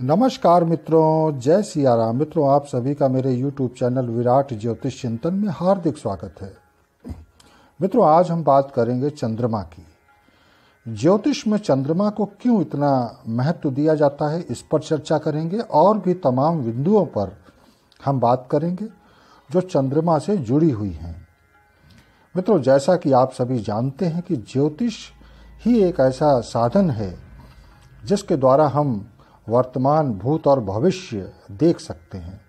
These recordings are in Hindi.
नमस्कार मित्रों जय सियाराम मित्रों आप सभी का मेरे यूट्यूब चैनल विराट ज्योतिष चिंतन में हार्दिक स्वागत है मित्रों आज हम बात करेंगे चंद्रमा की ज्योतिष में चंद्रमा को क्यों इतना महत्व दिया जाता है इस पर चर्चा करेंगे और भी तमाम बिंदुओं पर हम बात करेंगे जो चंद्रमा से जुड़ी हुई हैं मित्रों जैसा कि आप सभी जानते हैं कि ज्योतिष ही एक ऐसा साधन है जिसके द्वारा हम वर्तमान भूत और भविष्य देख सकते हैं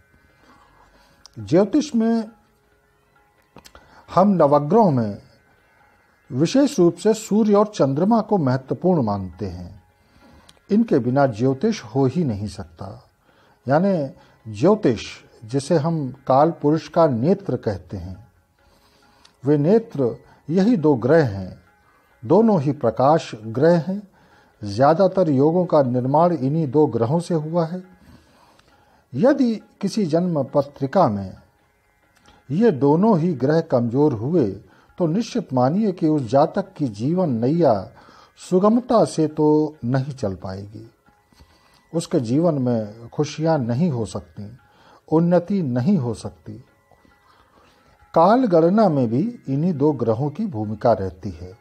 ज्योतिष में हम नवग्रहों में विशेष रूप से सूर्य और चंद्रमा को महत्वपूर्ण मानते हैं इनके बिना ज्योतिष हो ही नहीं सकता यानी ज्योतिष जिसे हम काल पुरुष का नेत्र कहते हैं वे नेत्र यही दो ग्रह हैं दोनों ही प्रकाश ग्रह हैं ज़्यादातर योगों का निर्माण इन्हीं दो ग्रहों से हुआ है यदि किसी जन्म पत्रिका में ये दोनों ही ग्रह कमजोर हुए तो निश्चित मानिए कि उस जातक की जीवन नैया सुगमता से तो नहीं चल पाएगी उसके जीवन में खुशियां नहीं हो सकती उन्नति नहीं हो सकती काल गणना में भी इन्हीं दो ग्रहों की भूमिका रहती है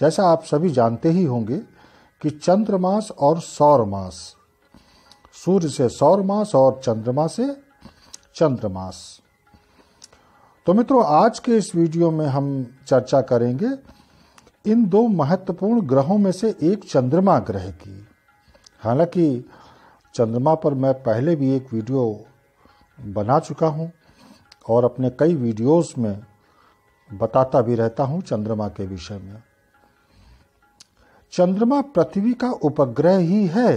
जैसा आप सभी जानते ही होंगे कि चंद्रमास और मास सूर्य से सौर मास और चंद्रमा से चंद्रमास तो मित्रों आज के इस वीडियो में हम चर्चा करेंगे इन दो महत्वपूर्ण ग्रहों में से एक चंद्रमा ग्रह की हालांकि चंद्रमा पर मैं पहले भी एक वीडियो बना चुका हूं और अपने कई वीडियोस में बताता भी रहता हूं चंद्रमा के विषय में चंद्रमा पृथ्वी का उपग्रह ही है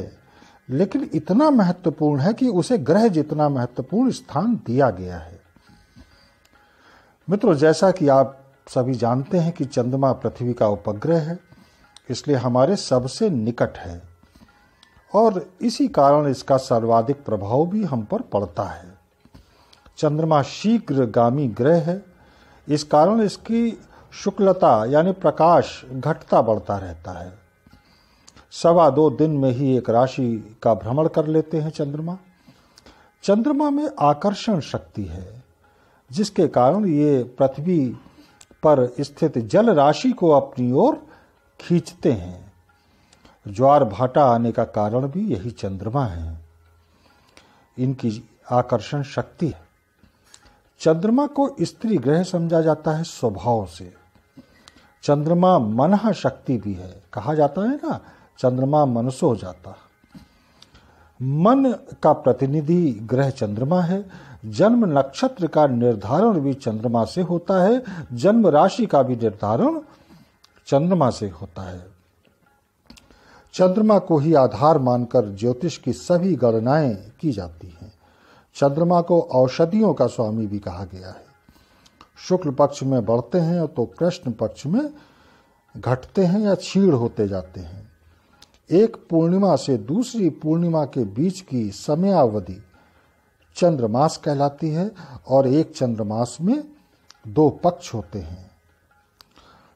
लेकिन इतना महत्वपूर्ण है कि उसे ग्रह जितना महत्वपूर्ण स्थान दिया गया है मित्रों जैसा कि आप सभी जानते हैं कि चंद्रमा पृथ्वी का उपग्रह है इसलिए हमारे सबसे निकट है और इसी कारण इसका सर्वाधिक प्रभाव भी हम पर पड़ता है चंद्रमा शीघ्र गामी ग्रह है इस कारण इसकी शुक्लता यानी प्रकाश घटता बढ़ता रहता है सवा दो दिन में ही एक राशि का भ्रमण कर लेते हैं चंद्रमा चंद्रमा में आकर्षण शक्ति है जिसके कारण ये पृथ्वी पर स्थित जल राशि को अपनी ओर खींचते हैं ज्वार भाटा आने का कारण भी यही चंद्रमा है इनकी आकर्षण शक्ति है चंद्रमा को स्त्री ग्रह समझा जाता है स्वभाव से चंद्रमा मनह शक्ति भी है कहा जाता है ना चंद्रमा मनुष्य हो जाता है मन का प्रतिनिधि ग्रह चंद्रमा है जन्म नक्षत्र का निर्धारण भी चंद्रमा से होता है जन्म राशि का भी निर्धारण चंद्रमा से होता है चंद्रमा को ही आधार मानकर ज्योतिष की सभी गणनाएं की जाती हैं चंद्रमा को औषधियों का स्वामी भी कहा गया है शुक्ल पक्ष में बढ़ते हैं तो कृष्ण पक्ष में घटते हैं या छीड़ होते जाते हैं एक पूर्णिमा से दूसरी पूर्णिमा के बीच की समयावधि चंद्रमास कहलाती है और एक चंद्रमास में दो पक्ष होते हैं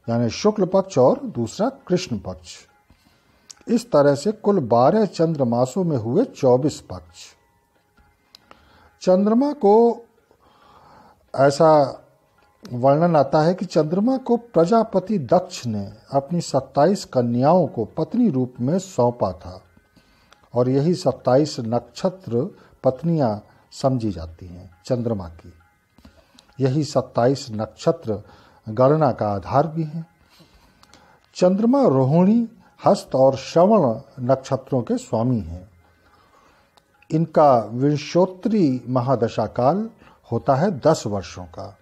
यानी शुक्ल पक्ष और दूसरा कृष्ण पक्ष इस तरह से कुल बारह चंद्रमासों में हुए चौबीस पक्ष चंद्रमा को ऐसा वर्णन आता है कि चंद्रमा को प्रजापति दक्ष ने अपनी 27 कन्याओं को पत्नी रूप में सौंपा था और यही 27 नक्षत्र पत्नियां समझी जाती हैं चंद्रमा की यही 27 नक्षत्र गणना का आधार भी हैं चंद्रमा रोहिणी हस्त और श्रवण नक्षत्रों के स्वामी हैं इनका विंशोत्तरी महादशा काल होता है दस वर्षों का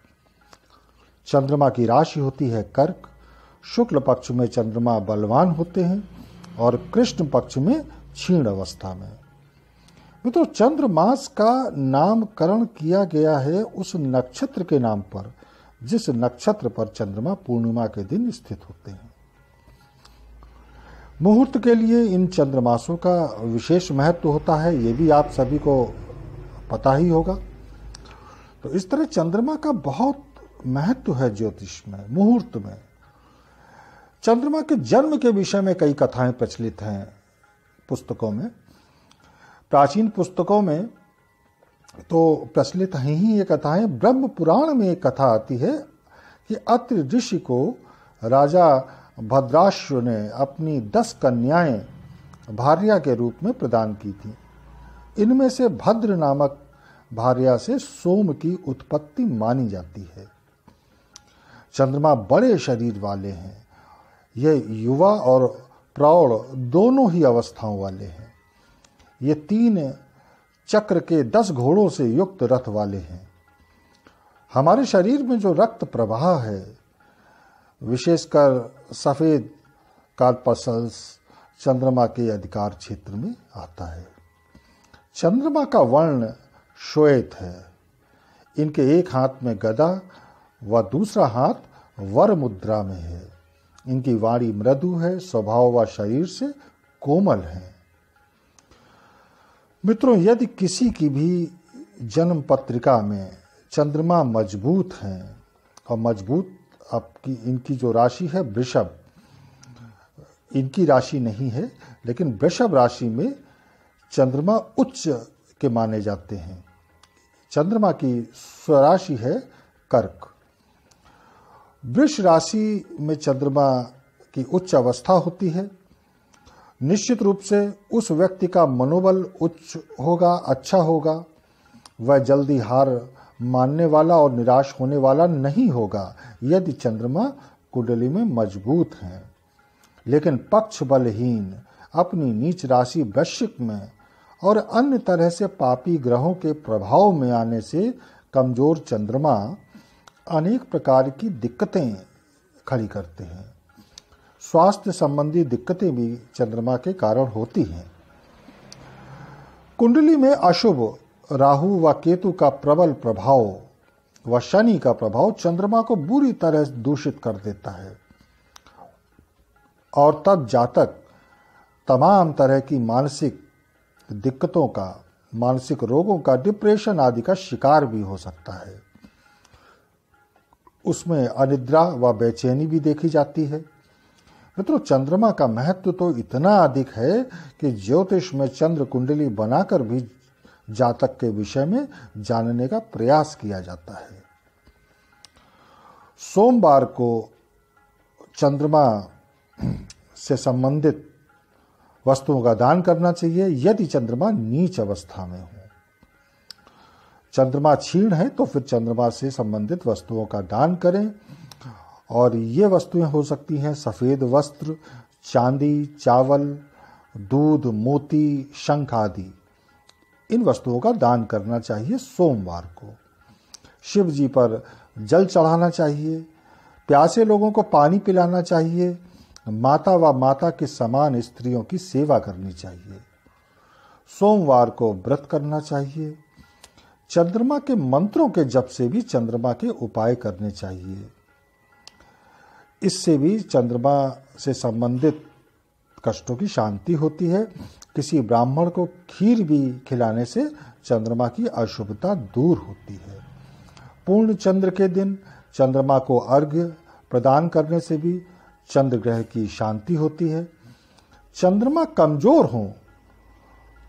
चंद्रमा की राशि होती है कर्क शुक्ल पक्ष में चंद्रमा बलवान होते हैं और कृष्ण पक्ष में क्षीण अवस्था में मित्रों तो चंद्रमास का नामकरण किया गया है उस नक्षत्र के नाम पर जिस नक्षत्र पर चंद्रमा पूर्णिमा के दिन स्थित होते हैं मुहूर्त के लिए इन चंद्रमासों का विशेष महत्व होता है ये भी आप सभी को पता ही होगा तो इस तरह चंद्रमा का बहुत महत्व है ज्योतिष में मुहूर्त में चंद्रमा के जन्म के विषय में कई कथाएं प्रचलित हैं पुस्तकों में प्राचीन पुस्तकों में तो प्रचलित है ही ये कथाएं ब्रह्म पुराण में एक कथा आती है कि अत्र ऋषि को राजा भद्राश्व ने अपनी दस कन्याएं भार्या के रूप में प्रदान की थी इनमें से भद्र नामक भार्या से सोम की उत्पत्ति मानी जाती है चंद्रमा बड़े शरीर वाले हैं ये युवा और प्रौढ़ दोनों ही अवस्थाओं वाले हैं ये तीन चक्र के दस घोड़ों से युक्त रथ वाले हैं हमारे शरीर में जो रक्त प्रवाह है विशेषकर सफ़ेद कार्पसल्स चंद्रमा के अधिकार क्षेत्र में आता है चंद्रमा का वर्ण श्वेत है इनके एक हाथ में गदा व दूसरा हाथ वर मुद्रा में है इनकी वाणी मृदु है स्वभाव व शरीर से कोमल है मित्रों यदि किसी की भी जन्म पत्रिका में चंद्रमा मजबूत हैं और मजबूत आपकी इनकी जो राशि है वृषभ इनकी राशि नहीं है लेकिन वृषभ राशि में चंद्रमा उच्च के माने जाते हैं चंद्रमा की स्वराशि है कर्क वृष राशि में चंद्रमा की उच्च अवस्था होती है निश्चित रूप से उस व्यक्ति का मनोबल उच्च होगा अच्छा होगा वह जल्दी हार मानने वाला और निराश होने वाला नहीं होगा यदि चंद्रमा कुंडली में मजबूत है लेकिन पक्ष बलहीन अपनी नीच राशि वैश्विक में और अन्य तरह से पापी ग्रहों के प्रभाव में आने से कमजोर चंद्रमा अनेक प्रकार की दिक्कतें खड़ी करते हैं स्वास्थ्य संबंधी दिक्कतें भी चंद्रमा के कारण होती हैं कुंडली में अशुभ राहु व केतु का प्रबल प्रभाव व शनि का प्रभाव चंद्रमा को बुरी तरह दूषित कर देता है और तब जातक तमाम तरह की मानसिक दिक्कतों का मानसिक रोगों का डिप्रेशन आदि का शिकार भी हो सकता है उसमें अनिद्रा व बेचैनी भी देखी जाती है मित्रों चंद्रमा का महत्व तो इतना अधिक है कि ज्योतिष में चंद्र कुंडली बनाकर भी जातक के विषय में जानने का प्रयास किया जाता है सोमवार को चंद्रमा से संबंधित वस्तुओं का दान करना चाहिए यदि चंद्रमा नीच अवस्था में हो चंद्रमा क्षीण है तो फिर चंद्रमा से संबंधित वस्तुओं का दान करें और ये वस्तुएं हो सकती हैं सफ़ेद वस्त्र चांदी चावल दूध मोती शंख आदि इन वस्तुओं का दान करना चाहिए सोमवार को शिव जी पर जल चढ़ाना चाहिए प्यासे लोगों को पानी पिलाना चाहिए माता व माता के समान स्त्रियों की सेवा करनी चाहिए सोमवार को व्रत करना चाहिए चंद्रमा के मंत्रों के जप से भी चंद्रमा के उपाय करने चाहिए इससे भी चंद्रमा से संबंधित कष्टों की शांति होती है किसी ब्राह्मण को खीर भी खिलाने से चंद्रमा की अशुभता दूर होती है पूर्ण चंद्र के दिन चंद्रमा को अर्घ्य प्रदान करने से भी चंद्र ग्रह की शांति होती है चंद्रमा कमजोर हों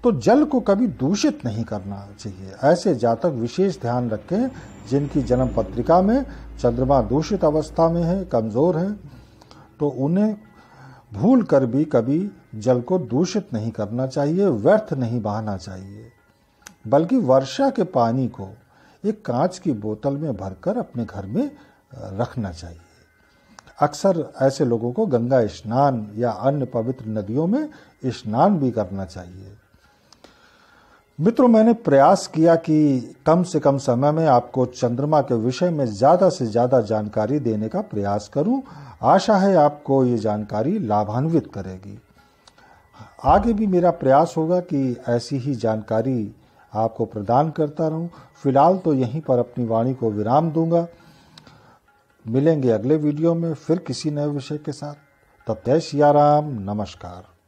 तो जल को कभी दूषित नहीं करना चाहिए ऐसे जातक विशेष ध्यान रखें जिनकी जन्म पत्रिका में चंद्रमा दूषित अवस्था में है कमज़ोर है तो उन्हें भूल कर भी कभी जल को दूषित नहीं करना चाहिए व्यर्थ नहीं बहाना चाहिए बल्कि वर्षा के पानी को एक कांच की बोतल में भरकर अपने घर में रखना चाहिए अक्सर ऐसे लोगों को गंगा स्नान या अन्य पवित्र नदियों में स्नान भी करना चाहिए मित्रों मैंने प्रयास किया कि कम से कम समय में आपको चंद्रमा के विषय में ज़्यादा से ज़्यादा जानकारी देने का प्रयास करूं। आशा है आपको ये जानकारी लाभान्वित करेगी आगे भी मेरा प्रयास होगा कि ऐसी ही जानकारी आपको प्रदान करता रहूं। फिलहाल तो यहीं पर अपनी वाणी को विराम दूंगा मिलेंगे अगले वीडियो में फिर किसी नए विषय के साथ तब जय सियाराम नमस्कार